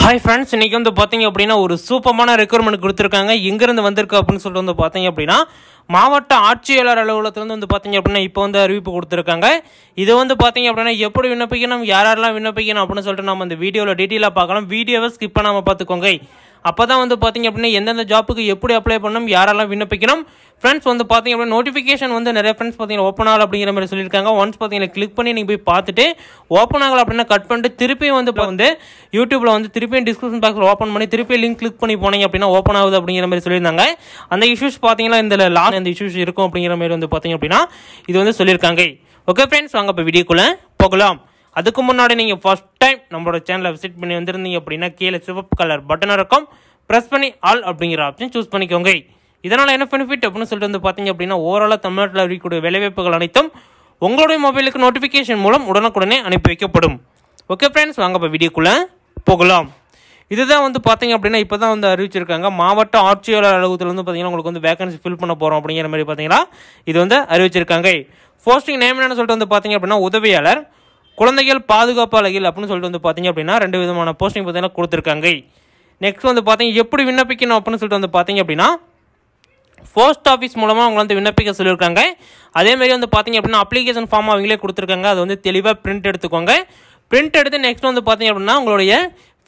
hi friends இன்றைக்கி வந்து பார்த்தீங்க அப்படின்னா ஒரு சூப்பமான ரெக்குயர்மெண்ட் கொடுத்துருக்காங்க எங்கேருந்து வந்திருக்கு அப்படின்னு சொல்லிட்டு வந்து பார்த்தீங்க அப்படின்னா மாவட்ட ஆட்சியாளர் அலுவலகத்துலேருந்து வந்து பார்த்தீங்க அப்படின்னா இப்போ வந்து அறிவிப்பு கொடுத்துருக்காங்க இது வந்து பார்த்தீங்க அப்படின்னா எப்படி விண்ணப்பிக்கணும் யாரெல்லாம் விண்ணப்பிக்கணும் அப்படின்னு சொல்லிட்டு நம்ம இந்த வீடியோவில் டீட்டெயிலாக பார்க்கலாம் வீடியோவை ஸ்கிப் பண்ணாமல் பார்த்துக்கோங்க அப்போ தான் வந்து பார்த்திங்க அப்படின்னா எந்தெந்த ஜாப்புக்கு எப்படி அப்ளை பண்ணணும் யாரெல்லாம் விண்ணப்பிக்கணும் ஃப்ரெண்ட்ஸ் வந்து பார்த்திங்க அப்படின்னா நோட்டிஃபிகேஷன் வந்து நிறைய ஃப்ரெண்ட்ஸ் பார்த்தீங்கன்னா ஓப்பன் ஆகல அப்படிங்கிற மாதிரி சொல்லியிருக்காங்க ஒன்ஸ் பார்த்தீங்கன்னா கிளிக் பண்ணி நீங்கள் போய் பார்த்துட்டு ஓப்பன் ஆகலை அப்படின்னா கட் பண்ணிட்டு திருப்பியும் வந்து இப்போ வந்து யூடியூப்பில் வந்து திருப்பியும் டிஸ்கிரிப்ஷன் பாக்ஸில் ஓப்பன் பண்ணி திருப்பி லிங்க் கிளிக் பண்ணி போனீங்க அப்படின்னா ஓப்பன் ஆகுது அப்படிங்கிற மாதிரி சொல்லியிருந்தாங்க அந்த இஷ்யூஸ் பார்த்தீங்கன்னா இந்த லாஸ்ட் அந்த இஷ்யூஸ் இருக்கும் அப்படிங்கிற மாதிரி வந்து பார்த்தீங்க அப்படின்னா இது வந்து சொல்லியிருக்காங்க ஓகே ஃப்ரெண்ட்ஸ் வாங்க இப்போ வீடியோக்குள்ளே போகலாம் அதுக்கு முன்னாடி நீங்கள் ஃபஸ்ட் டைம் நம்மளோட சேனலை விசிட் பண்ணி வந்திருந்தீங்க அப்படின்னா கீழே சிவப்பு கலர் பட்டன் இருக்கும் ப்ரெஸ் பண்ணி ஆல் அப்படிங்கிற ஆப்ஷன் சூஸ் பண்ணிக்கோங்க இதனால் என்ன பெனிஃபிட் அப்படின்னு சொல்லிட்டு வந்து பார்த்தீங்க அப்படின்னா ஓவராலாக தமிழ்நாட்டில் இருக்கக்கூடிய வேலைவாய்ப்புகள் அனைத்தும் உங்களுடைய மொபைலுக்கு நோட்டிஃபிகேஷன் மூலம் உடனுக்குடனே அனுப்பி வைக்கப்படும் ஓகே ஃப்ரெண்ட்ஸ் வாங்க இப்போ வீடியோக்குள்ளே போகலாம் இதுதான் வந்து பார்த்தீங்க அப்படின்னா இப்போ தான் வந்து அறிவிச்சிருக்காங்க மாவட்ட ஆட்சியாளர் அலுவலகத்தில் வந்து பார்த்தீங்கன்னா உங்களுக்கு வந்து வேகன்சி ஃபில் பண்ண போகிறோம் அப்படிங்கிற மாதிரி பார்த்தீங்கன்னா இது வந்து அறிவிச்சிருக்காங்க போஸ்டிங் நேம் என்னன்னு சொல்லிட்டு வந்து பார்த்தீங்க அப்படின்னா உதவியாளர் குழந்தைகள் பாதுகாப்பு அழகில் அப்படின்னு சொல்லிட்டு வந்து பார்த்தீங்க அப்படின்னா ரெண்டு விதமான போஸ்டிங் பார்த்தீங்கன்னா கொடுத்துருக்காங்க நெக்ஸ்ட் வந்து பார்த்தீங்க எப்படி விண்ணப்பிக்கணும் அப்படின்னு சொல்லிட்டு வந்து பார்த்தீங்க அப்படின்னா போஸ்ட் ஆஃபீஸ் மூலமாக அவங்க வந்து விண்ணப்பிக்க சொல்லியிருக்காங்க அதேமாரி வந்து பார்த்தீங்க அப்படின்னா அப்ளிகேஷன் ஃபார்ம் அவங்களே கொடுத்துருக்காங்க அது வந்து தெளிவாக பிரிண்ட் எடுத்துக்கோங்க பிரிண்ட் எடுத்து நெக்ஸ்ட் வந்து பார்த்தீங்க அப்படின்னா உங்களுடைய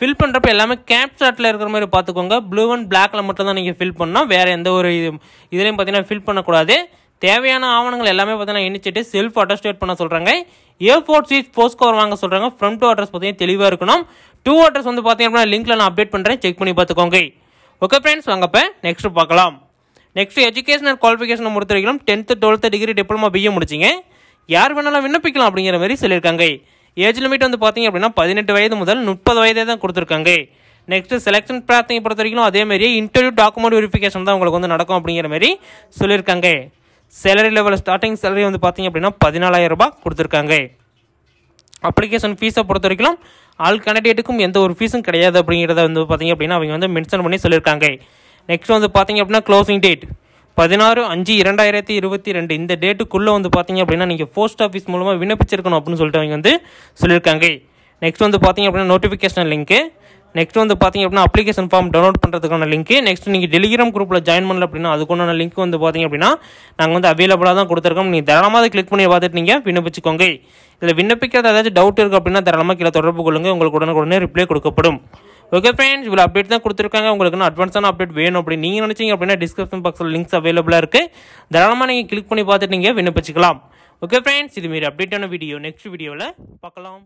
ஃபில் பண்ணுறப்ப எல்லாமே கேப்சாட்டில் இருக்கிற மாதிரி பார்த்துக்கோங்க ப்ளூ அண்ட் பிளாக்கில் மட்டும் தான் நீங்கள் ஃபில் பண்ணால் வேறு எந்த ஒரு இது இதுலேயும் பார்த்தீங்கன்னா ஃபில் பண்ணக்கூடாது தேவையான ஆவணங்கள் எல்லாமே பார்த்தீங்கன்னா இணைச்சிட்டு செல்ஃப் அட்டஸ்டேட் பண்ண சொல்கிறாங்க A four sheet post cover வாங்க சொல்கிறாங்க ஃப்ரண்ட் டூ அட்ரஸ் பார்த்தீங்கன்னா தெளிவாக இருக்கணும் டூ அட்ரஸ் வந்து பார்த்தீங்க அப்படின்னா லிங்க்கில் நான் அப்டேட் பண்ணுறேன் செக் பண்ணி பார்த்துக்கோங்க ஓகே ஃப்ரெண்ட்ஸ் வாங்கப்போ நெக்ஸ்ட்டு நெக்ஸ்ட் பார்க்கலாம் நெக்ஸ்ட் எஜுகேஷனல் குவாலிஃபிகேஷன் வரைக்கும் tenth twelfth degree diploma BA முடிச்சிங்க யார் வேணாலும் விண்ணப்பிக்கலாம் அப்படிங்கிற மாதிரி சொல்லியிருக்காங்க ஏஜ் லிமிட் வந்து பார்த்திங்க அப்படின்னா பதினெட்டு வயது முதல் முப்பது வயதே தான் கொடுத்துருக்காங்க நெக்ஸ்ட் செலெக்ஷன் பிரார்த்தனை பொறுத்த வரைக்கும் அதே இன்டர்வியூ டாக்குமெண்ட் வெரிஃபிகேஷன் தான் உங்களுக்கு வந்து நடக்கும் அப்படிங்கிற மாதிரி சொல்லியிருக்காங்க சேலரி லெவலில் ஸ்டார்டிங் சேலரி வந்து பார்த்திங்க அப்படின்னா பதினாலாயிரம் ரூபாய் கொடுத்துருக்காங்க அப்ளிகேஷன் ஃபீஸை பொறுத்த வரைக்கும் ஆல் கேண்டிடேட்டுக்கும் எந்த ஒரு ஃபீஸும் கிடையாது அப்படிங்கிறத வந்து பார்த்திங்க அப்படின்னா அவங்க வந்து மென்ஷன் பண்ணி சொல்லியிருக்காங்க நெக்ஸ்ட் வந்து பார்த்திங்க அப்படின்னா க்ளோசிங் டேட் பதினாறு அஞ்சு இரண்டாயிரத்தி இருபத்தி ரெண்டு இந்த டேட்டுக்குள்ளே வந்து பார்த்திங்க அப்படின்னா நீங்கள் போஸ்ட் ஆஃபீஸ் மூலமாக விண்ணப்பிச்சிருக்கணும் அப்படின்னு சொல்லிட்டு அவங்க வந்து சொல்லியிருக்காங்க நெக்ஸ்ட் வந்து பார்த்திங்க அப்படின்னா நோட்டிஃபிகேஷன் லிங்க்கு நெக்ஸ்ட் வந்து பார்த்திங்க அப்படின்னா அப்ளிகேஷன் ஃபார்ம் டவுன்லோட் பண்ணுறதுக்கான லிங்க் நெக்ஸ்ட் நீங்கள் டெலிகிராம் குரூப்பில் ஜாயின் பண்ணல அப்படின்னா அதுக்குண்டான லிங்க் வந்து பார்த்திங்க அப்படின்னா நாங்கள் வந்து அவைலபிளாக தான் கொடுத்துருக்கோம் நீங்கள் தாராளமாக கிளிக் பண்ணி பார்த்துட்டு நீங்கள் விண்ணப்பிச்சுக்கோங்க இதில் விண்ணப்பிக்கிறது ஏதாச்சும் டவுட் இருக்குது அப்படின்னா தரமாக கீழே தொடர்பு கொள்ளுங்கள் உங்களுக்கு உடனே ரிப்ளை கொடுக்கப்படும் ஓகே ஃப்ரெண்ட்ஸ் இவ்வளோ அப்டேட் தான் கொடுத்துருக்காங்க உங்களுக்கு அட்வான்ஸான அப்டேட் வேணும் அப்படின்னு நீங்கள் நினச்சிங்க அப்படின்னா டிஸ்கிரிப்ஷன் பாக்ஸில் லிங்க்ஸ் அவைலபிளாக இருக்குது தாராளமாக நீங்கள் கிளிக் பண்ணி பார்த்துட்டு நீங்கள் விண்ணப்பிச்சிக்கலாம் ஓகே ஃப்ரெண்ட்ஸ் இதுமாரி அப்டேட்டான வீடியோ நெக்ஸ்ட் வீடியோவில் பார்க்கலாம்